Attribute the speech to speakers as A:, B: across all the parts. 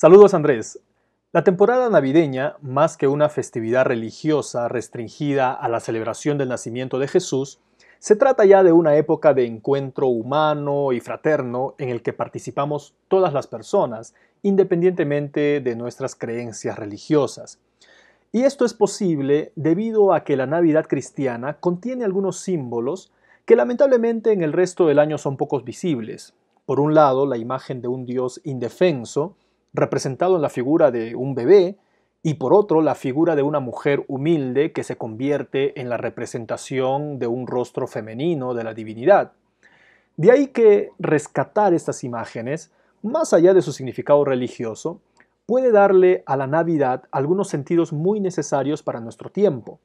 A: Saludos Andrés. La temporada navideña, más que una festividad religiosa restringida a la celebración del nacimiento de Jesús, se trata ya de una época de encuentro humano y fraterno en el que participamos todas las personas, independientemente de nuestras creencias religiosas. Y esto es posible debido a que la Navidad cristiana contiene algunos símbolos que lamentablemente en el resto del año son pocos visibles. Por un lado, la imagen de un Dios indefenso, representado en la figura de un bebé, y por otro la figura de una mujer humilde que se convierte en la representación de un rostro femenino de la divinidad. De ahí que rescatar estas imágenes, más allá de su significado religioso, puede darle a la Navidad algunos sentidos muy necesarios para nuestro tiempo,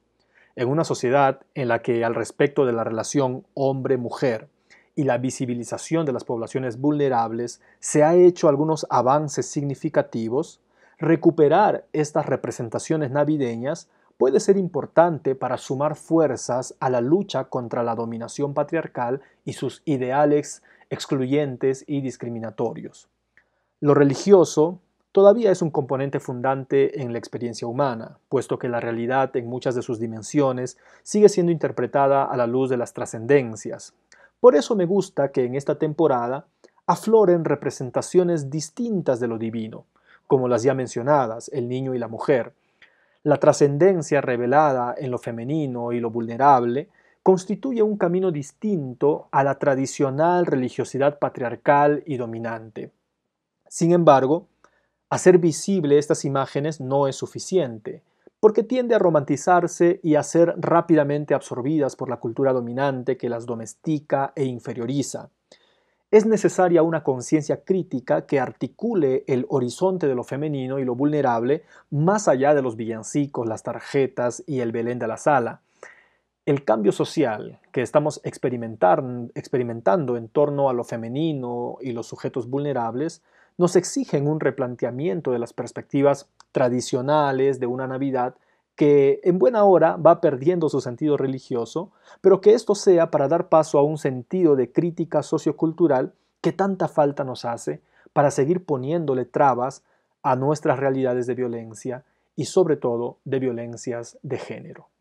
A: en una sociedad en la que al respecto de la relación hombre-mujer, y la visibilización de las poblaciones vulnerables, se ha hecho algunos avances significativos, recuperar estas representaciones navideñas puede ser importante para sumar fuerzas a la lucha contra la dominación patriarcal y sus ideales excluyentes y discriminatorios. Lo religioso todavía es un componente fundante en la experiencia humana, puesto que la realidad en muchas de sus dimensiones sigue siendo interpretada a la luz de las trascendencias, por eso me gusta que en esta temporada afloren representaciones distintas de lo divino, como las ya mencionadas, el niño y la mujer. La trascendencia revelada en lo femenino y lo vulnerable constituye un camino distinto a la tradicional religiosidad patriarcal y dominante. Sin embargo, hacer visible estas imágenes no es suficiente porque tiende a romantizarse y a ser rápidamente absorbidas por la cultura dominante que las domestica e inferioriza. Es necesaria una conciencia crítica que articule el horizonte de lo femenino y lo vulnerable más allá de los villancicos, las tarjetas y el Belén de la sala. El cambio social que estamos experimentando en torno a lo femenino y los sujetos vulnerables nos exigen un replanteamiento de las perspectivas tradicionales de una Navidad que en buena hora va perdiendo su sentido religioso, pero que esto sea para dar paso a un sentido de crítica sociocultural que tanta falta nos hace para seguir poniéndole trabas a nuestras realidades de violencia y sobre todo de violencias de género.